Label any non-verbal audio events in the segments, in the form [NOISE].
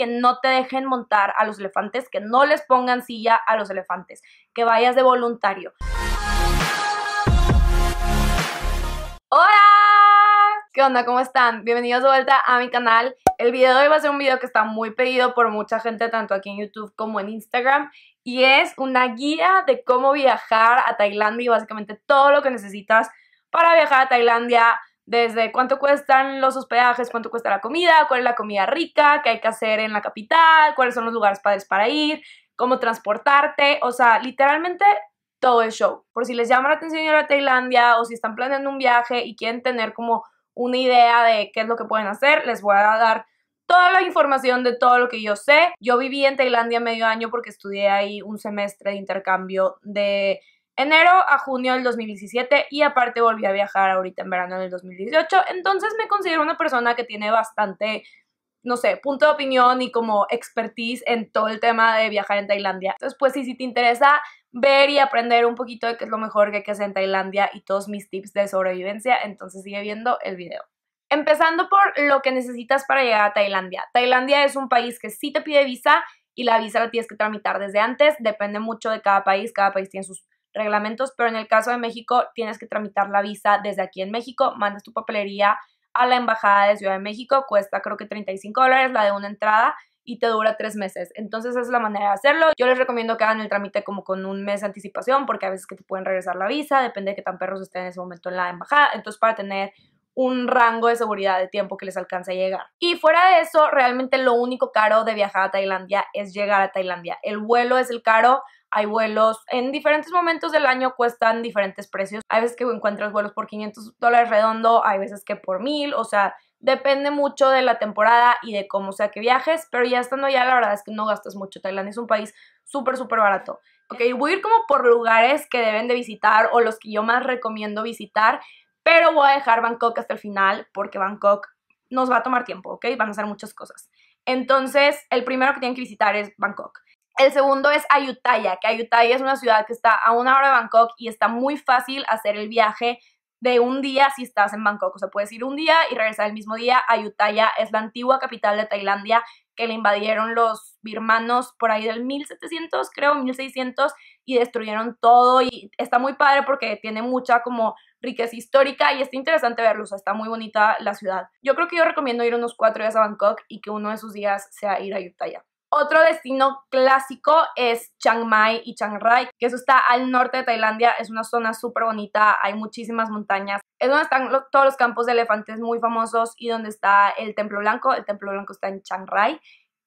que no te dejen montar a los elefantes, que no les pongan silla a los elefantes, que vayas de voluntario. ¡Hola! ¿Qué onda? ¿Cómo están? Bienvenidos de vuelta a mi canal. El video de hoy va a ser un video que está muy pedido por mucha gente, tanto aquí en YouTube como en Instagram. Y es una guía de cómo viajar a Tailandia y básicamente todo lo que necesitas para viajar a Tailandia, desde cuánto cuestan los hospedajes, cuánto cuesta la comida, cuál es la comida rica, qué hay que hacer en la capital, cuáles son los lugares padres para ir, cómo transportarte, o sea, literalmente todo el show. Por si les llama la atención ir a Tailandia o si están planeando un viaje y quieren tener como una idea de qué es lo que pueden hacer, les voy a dar toda la información de todo lo que yo sé. Yo viví en Tailandia medio año porque estudié ahí un semestre de intercambio de enero a junio del 2017 y aparte volví a viajar ahorita en verano del 2018. Entonces me considero una persona que tiene bastante, no sé, punto de opinión y como expertise en todo el tema de viajar en Tailandia. Entonces, pues si te interesa ver y aprender un poquito de qué es lo mejor que hay que hacer en Tailandia y todos mis tips de sobrevivencia, entonces sigue viendo el video. Empezando por lo que necesitas para llegar a Tailandia. Tailandia es un país que sí te pide visa y la visa la tienes que tramitar desde antes. Depende mucho de cada país, cada país tiene sus reglamentos, pero en el caso de México tienes que tramitar la visa desde aquí en México, mandas tu papelería a la Embajada de Ciudad de México, cuesta creo que 35 dólares la de una entrada y te dura tres meses. Entonces esa es la manera de hacerlo. Yo les recomiendo que hagan el trámite como con un mes de anticipación porque a veces que te pueden regresar la visa, depende de que tan perros estén en ese momento en la embajada. Entonces para tener un rango de seguridad de tiempo que les alcance a llegar. Y fuera de eso, realmente lo único caro de viajar a Tailandia es llegar a Tailandia. El vuelo es el caro, hay vuelos en diferentes momentos del año cuestan diferentes precios. Hay veces que encuentras vuelos por 500 dólares redondo, hay veces que por 1000, o sea, depende mucho de la temporada y de cómo sea que viajes, pero ya estando allá la verdad es que no gastas mucho. Tailandia es un país súper, súper barato. Ok, voy a ir como por lugares que deben de visitar o los que yo más recomiendo visitar, pero voy a dejar Bangkok hasta el final porque Bangkok nos va a tomar tiempo, ¿ok? Van a hacer muchas cosas. Entonces, el primero que tienen que visitar es Bangkok. El segundo es Ayutthaya, que Ayutthaya es una ciudad que está a una hora de Bangkok y está muy fácil hacer el viaje de un día si estás en Bangkok. O sea, puedes ir un día y regresar el mismo día. Ayutthaya es la antigua capital de Tailandia que le invadieron los birmanos por ahí del 1700, creo, 1600, y destruyeron todo. Y está muy padre porque tiene mucha como riqueza histórica y está interesante verlo, o sea, está muy bonita la ciudad. Yo creo que yo recomiendo ir unos cuatro días a Bangkok y que uno de sus días sea ir a Yuttaya. Otro destino clásico es Chiang Mai y Chiang Rai, que eso está al norte de Tailandia, es una zona súper bonita, hay muchísimas montañas, es donde están todos los campos de elefantes muy famosos y donde está el Templo Blanco, el Templo Blanco está en Chiang Rai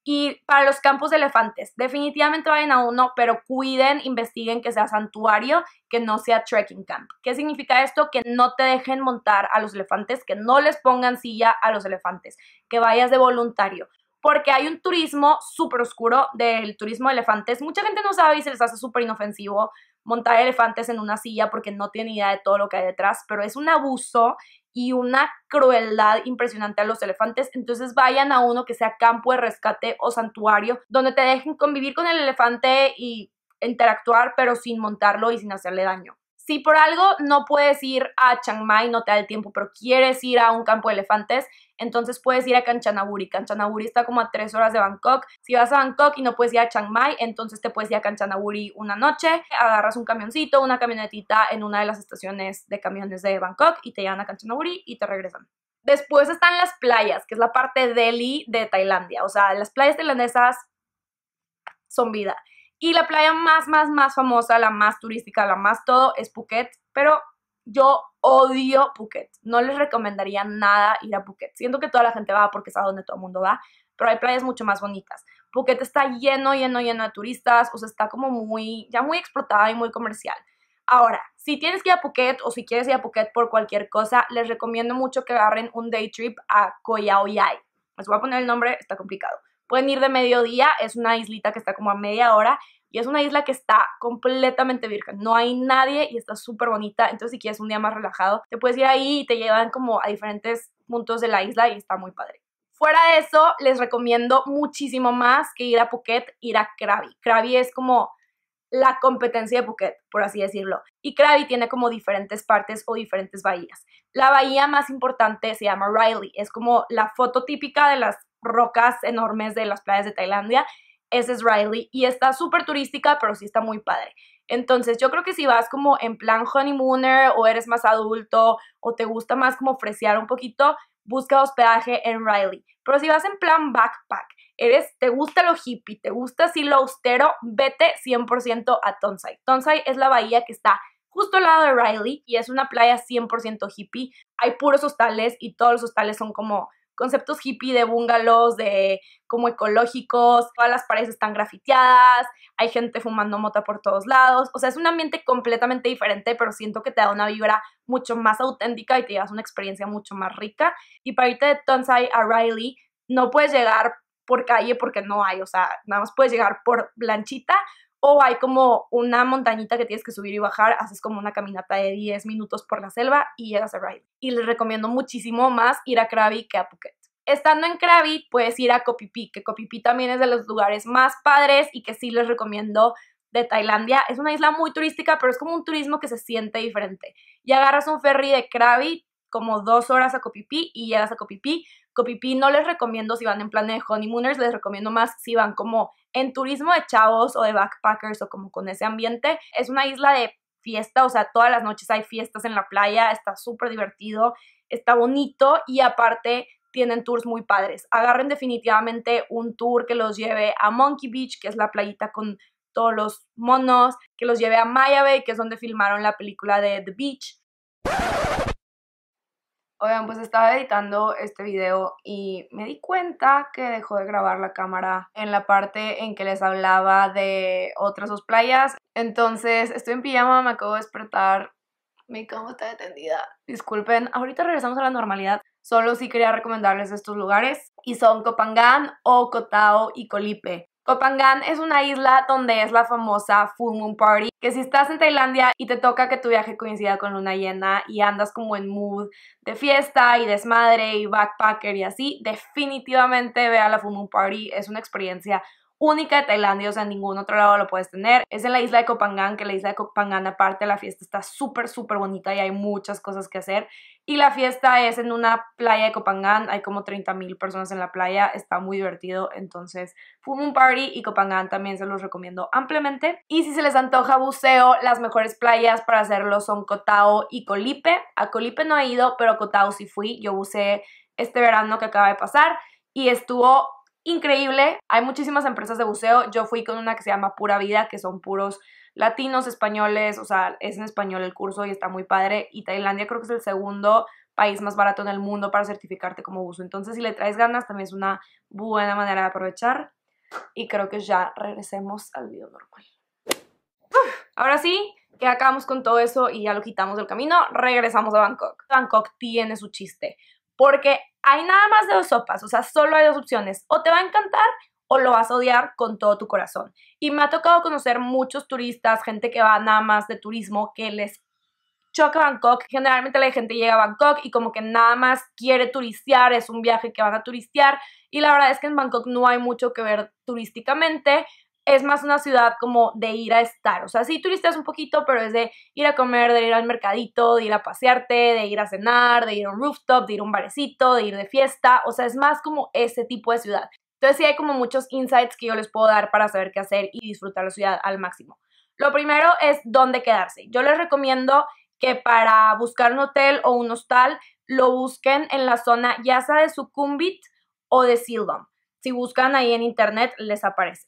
y para los campos de elefantes, definitivamente vayan a uno, pero cuiden, investiguen que sea santuario, que no sea trekking camp. ¿Qué significa esto? Que no te dejen montar a los elefantes, que no les pongan silla a los elefantes, que vayas de voluntario. Porque hay un turismo súper oscuro del turismo de elefantes. Mucha gente no sabe y se les hace súper inofensivo montar elefantes en una silla porque no tiene idea de todo lo que hay detrás, pero es un abuso y una crueldad impresionante a los elefantes. Entonces vayan a uno que sea campo de rescate o santuario, donde te dejen convivir con el elefante y interactuar, pero sin montarlo y sin hacerle daño. Si por algo no puedes ir a Chiang Mai, no te da el tiempo, pero quieres ir a un campo de elefantes, entonces puedes ir a Kanchanaburi. Kanchanaburi está como a tres horas de Bangkok. Si vas a Bangkok y no puedes ir a Chiang Mai, entonces te puedes ir a Kanchanaburi una noche, agarras un camioncito, una camionetita en una de las estaciones de camiones de Bangkok y te llevan a Kanchanaburi y te regresan. Después están las playas, que es la parte Delhi de Tailandia. O sea, las playas tailandesas son vida. Y la playa más, más, más famosa, la más turística, la más todo, es Phuket. Pero yo odio Phuket. No les recomendaría nada ir a Phuket. Siento que toda la gente va porque sabe a donde todo el mundo va, pero hay playas mucho más bonitas. Phuket está lleno, lleno, lleno de turistas, o sea, está como muy, ya muy explotada y muy comercial. Ahora, si tienes que ir a Phuket o si quieres ir a Phuket por cualquier cosa, les recomiendo mucho que agarren un day trip a Koyaoyai. Les voy a poner el nombre, está complicado. Pueden ir de mediodía, es una islita que está como a media hora y es una isla que está completamente virgen, no hay nadie y está súper bonita, entonces si quieres un día más relajado, te puedes ir ahí y te llevan como a diferentes puntos de la isla y está muy padre. Fuera de eso, les recomiendo muchísimo más que ir a Phuket, ir a Krabi. Krabi es como la competencia de Phuket, por así decirlo. Y Krabi tiene como diferentes partes o diferentes bahías. La bahía más importante se llama Riley, es como la foto típica de las rocas enormes de las playas de Tailandia. Ese es Riley y está súper turística, pero sí está muy padre. Entonces yo creo que si vas como en plan honeymooner o eres más adulto o te gusta más como fresear un poquito, busca hospedaje en Riley. Pero si vas en plan backpack, eres, te gusta lo hippie, te gusta así lo austero, vete 100% a Tonsai. Tonsai es la bahía que está justo al lado de Riley y es una playa 100% hippie. Hay puros hostales y todos los hostales son como conceptos hippie de bungalows, de como ecológicos, todas las paredes están grafiteadas, hay gente fumando mota por todos lados, o sea, es un ambiente completamente diferente, pero siento que te da una vibra mucho más auténtica y te llevas una experiencia mucho más rica. Y para irte de Tonsai a Riley, no puedes llegar por calle porque no hay, o sea, nada más puedes llegar por blanchita, o hay como una montañita que tienes que subir y bajar, haces como una caminata de 10 minutos por la selva y llegas a ride. Y les recomiendo muchísimo más ir a Krabi que a Phuket. Estando en Krabi, puedes ir a Kopipi, que Kopipi también es de los lugares más padres y que sí les recomiendo de Tailandia. Es una isla muy turística, pero es como un turismo que se siente diferente. Y agarras un ferry de Krabi, como dos horas a Phi y llegas a Phi Phi no les recomiendo si van en plan de honeymooners, les recomiendo más si van como en turismo de chavos o de backpackers o como con ese ambiente, es una isla de fiesta, o sea, todas las noches hay fiestas en la playa, está súper divertido, está bonito y aparte tienen tours muy padres. Agarren definitivamente un tour que los lleve a Monkey Beach, que es la playita con todos los monos, que los lleve a Maya Bay, que es donde filmaron la película de The Beach. Oigan, pues estaba editando este video y me di cuenta que dejó de grabar la cámara en la parte en que les hablaba de otras dos playas. Entonces estoy en pijama, me acabo de despertar, mi cama está detendida. Disculpen, ahorita regresamos a la normalidad. Solo sí quería recomendarles estos lugares y son Copangán Ocotao y Colipe. Phangan es una isla donde es la famosa Full Moon Party, que si estás en Tailandia y te toca que tu viaje coincida con luna llena y andas como en mood de fiesta y desmadre y backpacker y así, definitivamente ve a la Full Moon Party, es una experiencia única de Tailandia, o sea, en ningún otro lado lo puedes tener. Es en la isla de Copangán, que la isla de Copangán aparte la fiesta está súper, súper bonita y hay muchas cosas que hacer. Y la fiesta es en una playa de Copangán, hay como 30 mil personas en la playa, está muy divertido, entonces fue un party y Copangán también se los recomiendo ampliamente. Y si se les antoja buceo, las mejores playas para hacerlo son Tao y Colipe. A Colipe no he ido, pero a Tao sí fui, yo buceé este verano que acaba de pasar y estuvo increíble. Hay muchísimas empresas de buceo. Yo fui con una que se llama Pura Vida, que son puros latinos, españoles, o sea, es en español el curso y está muy padre. Y Tailandia creo que es el segundo país más barato en el mundo para certificarte como buzo. Entonces, si le traes ganas, también es una buena manera de aprovechar. Y creo que ya regresemos al video normal. ahora sí, que acabamos con todo eso y ya lo quitamos del camino, regresamos a Bangkok. Bangkok tiene su chiste. Porque hay nada más de dos sopas, o sea, solo hay dos opciones. O te va a encantar o lo vas a odiar con todo tu corazón. Y me ha tocado conocer muchos turistas, gente que va nada más de turismo, que les choca Bangkok. Generalmente la gente llega a Bangkok y como que nada más quiere turistear, es un viaje que van a turistear. Y la verdad es que en Bangkok no hay mucho que ver turísticamente es más una ciudad como de ir a estar. O sea, sí turistas un poquito, pero es de ir a comer, de ir al mercadito, de ir a pasearte, de ir a cenar, de ir a un rooftop, de ir a un barecito, de ir de fiesta. O sea, es más como ese tipo de ciudad. Entonces sí hay como muchos insights que yo les puedo dar para saber qué hacer y disfrutar la ciudad al máximo. Lo primero es dónde quedarse. Yo les recomiendo que para buscar un hotel o un hostal lo busquen en la zona ya sea de Sucumbit o de Silvam. Si buscan ahí en internet les aparece.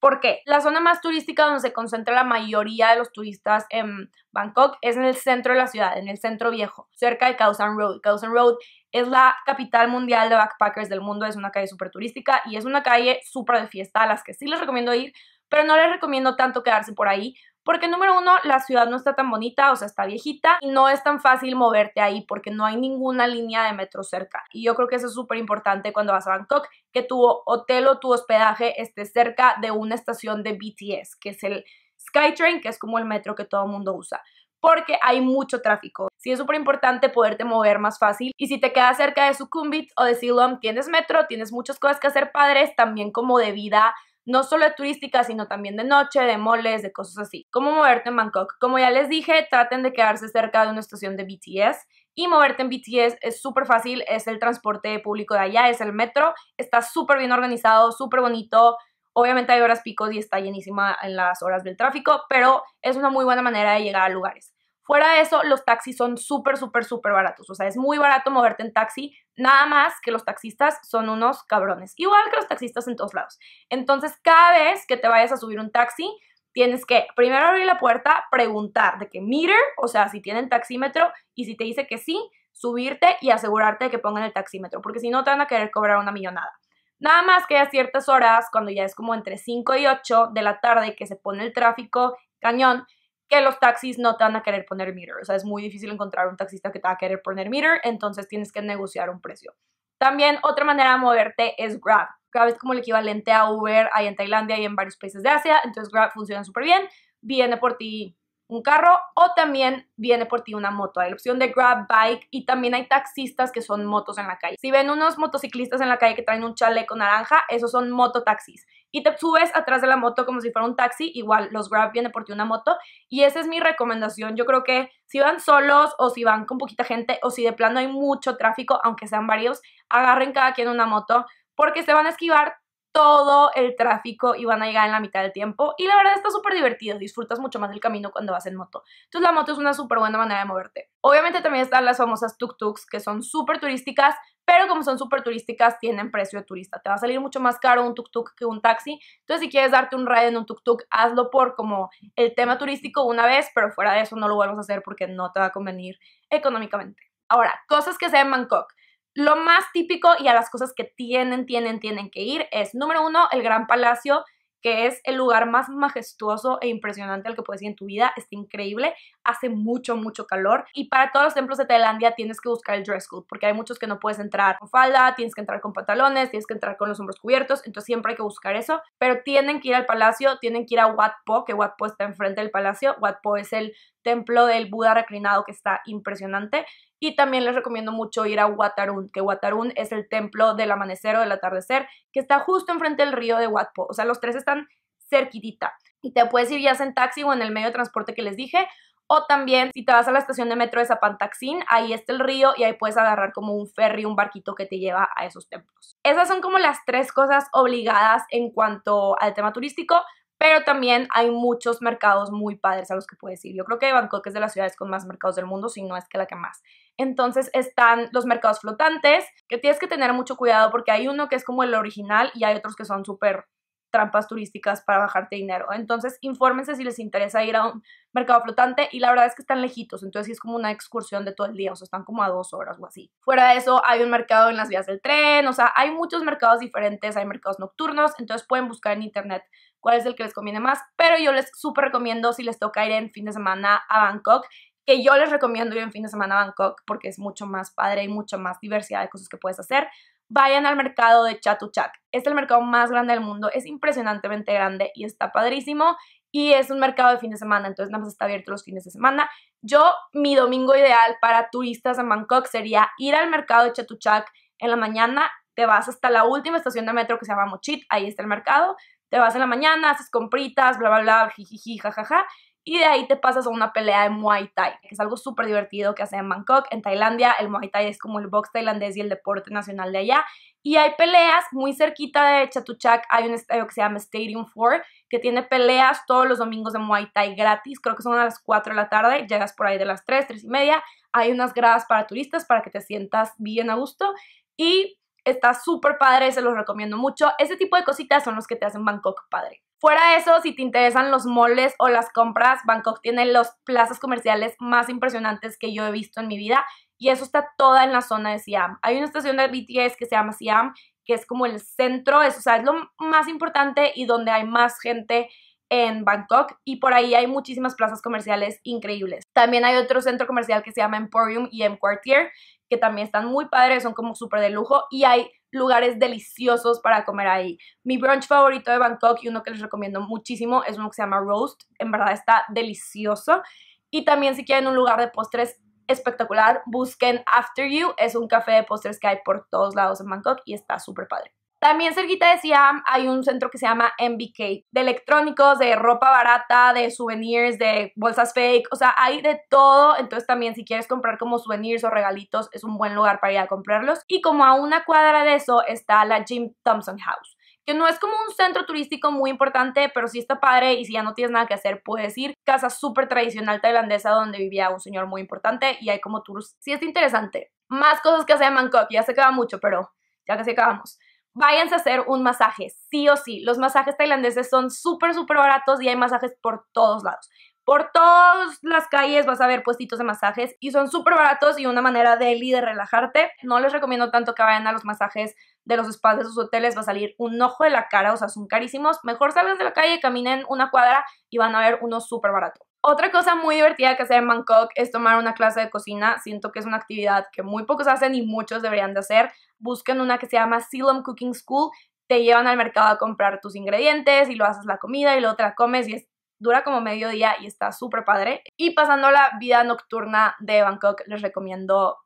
Porque La zona más turística donde se concentra la mayoría de los turistas en Bangkok es en el centro de la ciudad, en el centro viejo, cerca de Khao Road. Khao Road es la capital mundial de backpackers del mundo, es una calle súper turística y es una calle súper de fiesta a las que sí les recomiendo ir, pero no les recomiendo tanto quedarse por ahí porque número uno, la ciudad no está tan bonita, o sea, está viejita y no es tan fácil moverte ahí porque no hay ninguna línea de metro cerca. Y yo creo que eso es súper importante cuando vas a Bangkok, que tu hotel o tu hospedaje esté cerca de una estación de BTS, que es el SkyTrain, que es como el metro que todo el mundo usa porque hay mucho tráfico. Sí es súper importante poderte mover más fácil. Y si te quedas cerca de Sukhumvit o de Siloam, tienes metro, tienes muchas cosas que hacer padres, también como de vida no solo de turística, sino también de noche, de moles, de cosas así. ¿Cómo moverte en Bangkok? Como ya les dije, traten de quedarse cerca de una estación de BTS. Y moverte en BTS es súper fácil, es el transporte público de allá, es el metro, está súper bien organizado, súper bonito, Obviamente hay horas picos y está llenísima en las horas del tráfico, pero es una muy buena manera de llegar a lugares. Fuera de eso, los taxis son súper, súper, súper baratos. O sea, es muy barato moverte en taxi, nada más que los taxistas son unos cabrones. Igual que los taxistas en todos lados. Entonces, cada vez que te vayas a subir un taxi, tienes que primero abrir la puerta, preguntar de qué meter, o sea, si tienen taxímetro, y si te dice que sí, subirte y asegurarte de que pongan el taxímetro, porque si no te van a querer cobrar una millonada. Nada más que a ciertas horas, cuando ya es como entre 5 y 8 de la tarde que se pone el tráfico cañón, que los taxis no te van a querer poner meter. O sea, es muy difícil encontrar un taxista que te va a querer poner meter, entonces tienes que negociar un precio. También otra manera de moverte es Grab. Grab es como el equivalente a Uber hay en Tailandia y en varios países de Asia, entonces Grab funciona súper bien, viene por ti un carro o también viene por ti una moto. Hay la opción de grab bike y también hay taxistas que son motos en la calle. Si ven unos motociclistas en la calle que traen un chaleco naranja, esos son mototaxis y te subes atrás de la moto como si fuera un taxi, igual los Grab viene por ti una moto y esa es mi recomendación. Yo creo que si van solos o si van con poquita gente o si de plano hay mucho tráfico, aunque sean varios, agarren cada quien una moto porque se van a esquivar todo el tráfico y van a llegar en la mitad del tiempo. Y la verdad está súper divertido, disfrutas mucho más del camino cuando vas en moto. Entonces la moto es una súper buena manera de moverte. Obviamente también están las famosas tuk-tuks que son súper turísticas, pero como son súper turísticas, tienen precio de turista. Te va a salir mucho más caro un tuk-tuk que un taxi. Entonces, si quieres darte un ride en un tuk-tuk, hazlo por como el tema turístico una vez, pero fuera de eso no lo vuelvas a hacer porque no te va a convenir económicamente. Ahora, cosas que se en Bangkok. Lo más típico y a las cosas que tienen, tienen, tienen que ir es, número uno, el Gran Palacio, que es el lugar más majestuoso e impresionante al que puedes ir en tu vida. Está increíble hace mucho, mucho calor. Y para todos los templos de Tailandia tienes que buscar el dress code, porque hay muchos que no puedes entrar con falda, tienes que entrar con pantalones, tienes que entrar con los hombros cubiertos, entonces siempre hay que buscar eso. Pero tienen que ir al palacio, tienen que ir a Wat Po, que Wat Po está enfrente del palacio. Wat Po es el templo del Buda reclinado que está impresionante. Y también les recomiendo mucho ir a Watarun, que Watarun es el templo del amanecer o del atardecer, que está justo enfrente del río de Wat Po. O sea, los tres están cerquitita. Y te puedes ir ya en taxi o en el medio de transporte que les dije, o también si te vas a la estación de metro de Zapantaxín, ahí está el río y ahí puedes agarrar como un ferry, un barquito que te lleva a esos templos. Esas son como las tres cosas obligadas en cuanto al tema turístico, pero también hay muchos mercados muy padres a los que puedes ir. Yo creo que Bangkok es de las ciudades con más mercados del mundo, si no es que la que más. Entonces están los mercados flotantes, que tienes que tener mucho cuidado porque hay uno que es como el original y hay otros que son súper trampas turísticas para bajarte dinero. Entonces, infórmense si les interesa ir a un mercado flotante y la verdad es que están lejitos, entonces es como una excursión de todo el día, o sea, están como a dos horas o así. Fuera de eso, hay un mercado en las vías del tren, o sea, hay muchos mercados diferentes, hay mercados nocturnos, entonces pueden buscar en internet cuál es el que les conviene más, pero yo les súper recomiendo si les toca ir en fin de semana a Bangkok, que yo les recomiendo ir en fin de semana a Bangkok porque es mucho más padre y mucho más diversidad de cosas que puedes hacer vayan al mercado de Chatuchak. Es el mercado más grande del mundo, es impresionantemente grande y está padrísimo. Y es un mercado de fin de semana, entonces nada más está abierto los fines de semana. Yo, mi domingo ideal para turistas en Bangkok sería ir al mercado de Chatuchak en la mañana. Te vas hasta la última estación de metro que se llama Mochit, ahí está el mercado. Te vas en la mañana, haces compritas, bla, bla, bla, jijiji, jajaja. Y de ahí te pasas a una pelea de Muay Thai, que es algo súper divertido que hacen en Bangkok, en Tailandia. El Muay Thai es como el box tailandés y el deporte nacional de allá. Y hay peleas muy cerquita de Chatuchak, hay un estadio que se llama Stadium 4, que tiene peleas todos los domingos de Muay Thai gratis, creo que son a las 4 de la tarde, llegas por ahí de las 3, 3 y media, hay unas gradas para turistas para que te sientas bien a gusto y está súper padre, se los recomiendo mucho. Ese tipo de cositas son los que te hacen Bangkok padre. Fuera de eso, si te interesan los moles o las compras, Bangkok tiene los plazas comerciales más impresionantes que yo he visto en mi vida y eso está toda en la zona de Siam. Hay una estación de BTS que se llama Siam, que es como el centro, eso o es lo más importante y donde hay más gente en Bangkok y por ahí hay muchísimas plazas comerciales increíbles. También hay otro centro comercial que se llama Emporium y M Quartier, que también están muy padres, son como súper de lujo y hay lugares deliciosos para comer ahí. Mi brunch favorito de Bangkok y uno que les recomiendo muchísimo es uno que se llama Roast. En verdad está delicioso. Y también si quieren un lugar de postres espectacular, busquen After You. Es un café de postres que hay por todos lados en Bangkok y está súper padre. También cerquita de Siam hay un centro que se llama MBK, de electrónicos, de ropa barata, de souvenirs, de bolsas fake, o sea, hay de todo. Entonces también si quieres comprar como souvenirs o regalitos, es un buen lugar para ir a comprarlos. Y como a una cuadra de eso está la Jim Thompson House que no es como un centro turístico muy importante, pero sí está padre y si ya no tienes nada que hacer, puedes ir. Casa súper tradicional tailandesa donde vivía un señor muy importante y hay como tours. Sí, es interesante. Más cosas que hacer en Bangkok, ya se acaba mucho, pero ya casi acabamos váyanse a hacer un masaje, sí o sí. Los masajes tailandeses son súper, súper baratos y hay masajes por todos lados. Por todas las calles vas a ver puestitos de masajes y son súper baratos y una manera de y de relajarte. No les recomiendo tanto que vayan a los masajes de los spas de sus hoteles va a salir un ojo de la cara, o sea, son carísimos. Mejor salgan de la calle, caminen una cuadra y van a ver uno súper barato. Otra cosa muy divertida que hacer en Bangkok es tomar una clase de cocina. Siento que es una actividad que muy pocos hacen y muchos deberían de hacer. Busquen una que se llama Silom Cooking School. Te llevan al mercado a comprar tus ingredientes y lo haces la comida y luego otra comes y dura como medio día y está súper padre. Y pasando la vida nocturna de Bangkok, les recomiendo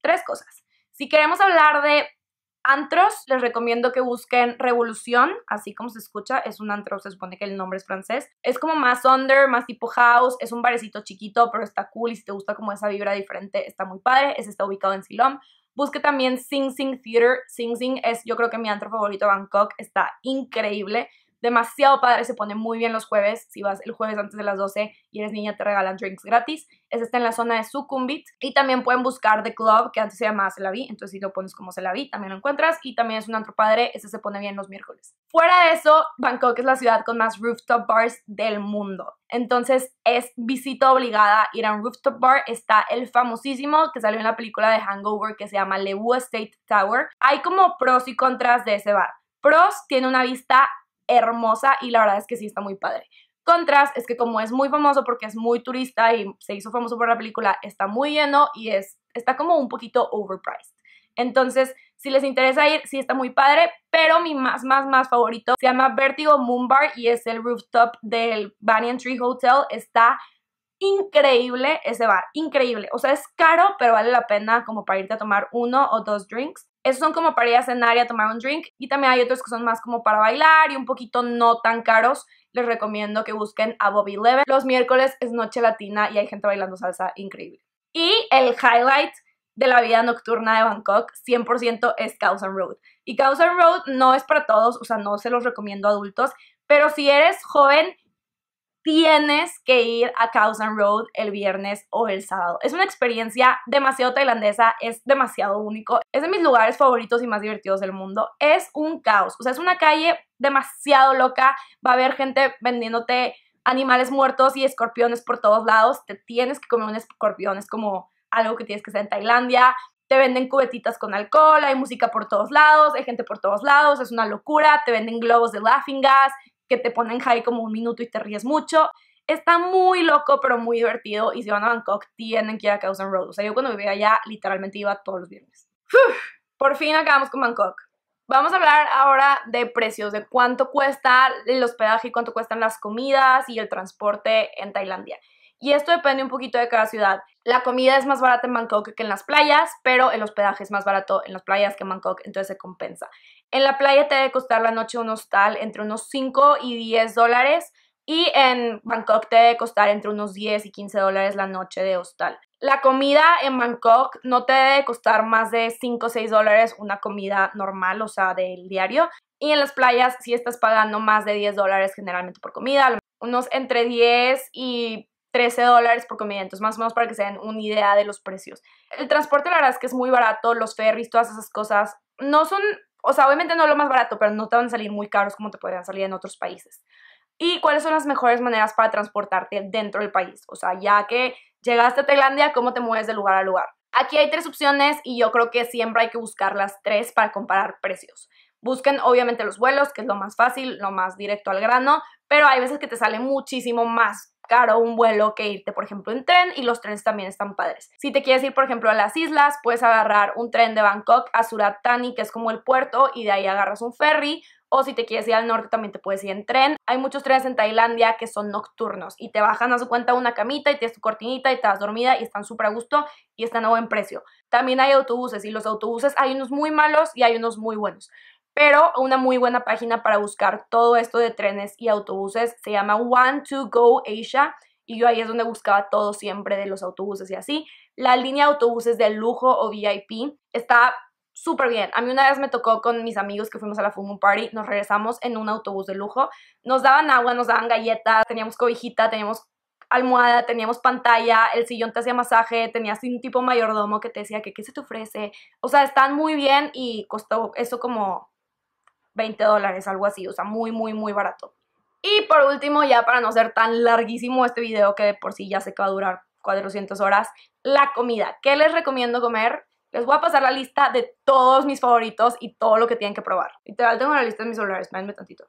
tres cosas. Si queremos hablar de Antros, les recomiendo que busquen Revolución, así como se escucha, es un antro, se supone que el nombre es francés. Es como más under, más tipo house, es un barecito chiquito, pero está cool y si te gusta como esa vibra diferente, está muy padre. Ese está ubicado en Silom. Busque también Sing Sing Theater. Sing Sing es yo creo que mi antro favorito de Bangkok, está increíble demasiado padre, se pone muy bien los jueves. Si vas el jueves antes de las 12 y eres niña, te regalan drinks gratis. Es está en la zona de Sucumbit. Y también pueden buscar The Club, que antes se llamaba Celaví. Entonces, si lo pones como Vi también lo encuentras. Y también es un antro padre. Ese se pone bien los miércoles. Fuera de eso, Bangkok es la ciudad con más rooftop bars del mundo. Entonces, es visita obligada ir a un rooftop bar. Está el famosísimo que salió en la película de Hangover que se llama Lewu State Tower. Hay como pros y contras de ese bar. Pros tiene una vista hermosa y la verdad es que sí está muy padre. Contras es que como es muy famoso porque es muy turista y se hizo famoso por la película, está muy lleno y es, está como un poquito overpriced. Entonces, si les interesa ir, sí está muy padre, pero mi más, más, más favorito se llama Vertigo Moon Bar y es el rooftop del Banyan Tree Hotel. Está increíble ese bar, increíble. O sea, es caro, pero vale la pena como para irte a tomar uno o dos drinks. Esos son como para ir a cenar y a tomar un drink. Y también hay otros que son más como para bailar y un poquito no tan caros. Les recomiendo que busquen a Bobby Leven. Los miércoles es noche latina y hay gente bailando salsa increíble. Y el highlight de la vida nocturna de Bangkok 100% es Khao Road. Y Khao Road no es para todos, o sea, no se los recomiendo a adultos, pero si eres joven tienes que ir a and Road el viernes o el sábado. Es una experiencia demasiado tailandesa, es demasiado único, es de mis lugares favoritos y más divertidos del mundo. Es un caos, o sea, es una calle demasiado loca, va a haber gente vendiéndote animales muertos y escorpiones por todos lados, te tienes que comer un escorpión, es como algo que tienes que hacer en Tailandia, te venden cubetitas con alcohol, hay música por todos lados, hay gente por todos lados, es una locura, te venden globos de laughing gas, que te ponen high como un minuto y te ríes mucho. Está muy loco, pero muy divertido. Y si van a Bangkok, tienen que ir a Cows and Road. O sea, yo cuando vivía allá, literalmente iba todos los viernes. por fin acabamos con Bangkok. Vamos a hablar ahora de precios, de cuánto cuesta el hospedaje y cuánto cuestan las comidas y el transporte en Tailandia. Y esto depende un poquito de cada ciudad. La comida es más barata en Bangkok que en las playas, pero el hospedaje es más barato en las playas que en Bangkok, entonces se compensa. En la playa te debe costar la noche un hostal entre unos 5 y 10 dólares. Y en Bangkok te debe costar entre unos 10 y 15 dólares la noche de hostal. La comida en Bangkok no te debe costar más de 5 o 6 dólares una comida normal, o sea, del diario. Y en las playas si estás pagando más de 10 dólares generalmente por comida, unos entre 10 y 13 dólares por comida, entonces más o menos para que se den una idea de los precios. El transporte la verdad es que es muy barato, los ferries, todas esas cosas no son o sea, obviamente no lo más barato, pero no te van a salir muy caros como te podrían salir en otros países. Y cuáles son las mejores maneras para transportarte dentro del país. O sea, ya que llegaste a Tailandia, ¿cómo te mueves de lugar a lugar? Aquí hay tres opciones y yo creo que siempre hay que buscar las tres para comparar precios. Busquen obviamente los vuelos, que es lo más fácil, lo más directo al grano, pero hay veces que te sale muchísimo más caro un vuelo que irte, por ejemplo, en tren y los trenes también están padres. Si te quieres ir, por ejemplo, a las islas, puedes agarrar un tren de Bangkok a Surat Thani, que es como el puerto, y de ahí agarras un ferry. O si te quieres ir al norte, también te puedes ir en tren. Hay muchos trenes en Tailandia que son nocturnos y te bajan a su cuenta una camita y tienes tu cortinita y te das dormida y están súper a gusto y están a buen precio. También hay autobuses y los autobuses hay unos muy malos y hay unos muy buenos pero una muy buena página para buscar todo esto de trenes y autobuses se llama One to Go Asia y yo ahí es donde buscaba todo siempre de los autobuses y así. La línea de autobuses de lujo o VIP está súper bien. A mí una vez me tocó con mis amigos que fuimos a la Fumun Party, nos regresamos en un autobús de lujo, nos daban agua, nos daban galletas, teníamos cobijita, teníamos almohada, teníamos pantalla, el sillón te hacía masaje, tenías un tipo mayordomo que te decía que qué se te ofrece. O sea, están muy bien y costó eso como 20 dólares, algo así, o sea, muy, muy, muy barato. Y por último, ya para no ser tan larguísimo este video que por sí ya sé que va a durar 400 horas, la comida. ¿Qué les recomiendo comer? Les voy a pasar la lista de todos mis favoritos y todo lo que tienen que probar. Literal, tengo la lista en mis celulares, espérenme tantito.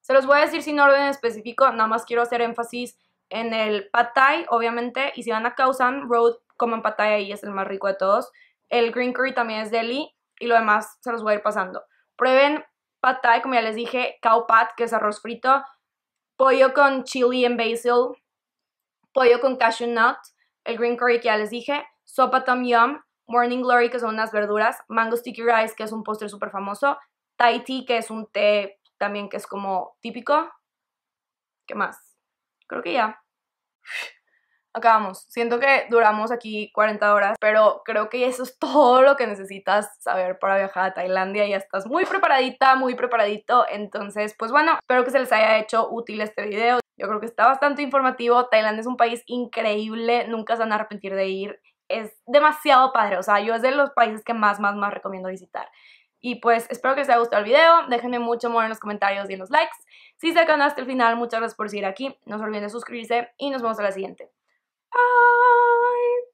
Se los voy a decir sin orden específico, nada más quiero hacer énfasis en el pad thai, obviamente, y si van a Kausan Road, coman pad thai, ahí es el más rico de todos. El green curry también es deli, y lo demás se los voy a ir pasando. Prueben pad thai, como ya les dije, cow pad, que es arroz frito, pollo con chili en basil, pollo con cashew nut, el green curry que ya les dije, sopa tom yum, morning glory, que son unas verduras, mango sticky rice, que es un postre súper famoso, Thai tea, que es un té también que es como típico. ¿Qué más? Creo que ya acabamos. Siento que duramos aquí 40 horas, pero creo que eso es [LAUGHS] todo lo que necesitas saber para viajar a Tailandia. Ya estás muy preparadita, muy preparadito. Entonces, pues bueno, espero que se les haya hecho útil este video. Yo creo que está bastante informativo. Tailandia es un país increíble, nunca se van a arrepentir de ir. Es demasiado padre, o sea, yo es de los países que más, más, más recomiendo visitar. Y pues espero que les haya gustado el video, déjenme mucho amor en los comentarios y en los likes. Si se acaban hasta el final, muchas gracias por seguir aquí. No se olviden de suscribirse y nos vemos a la siguiente. Bye.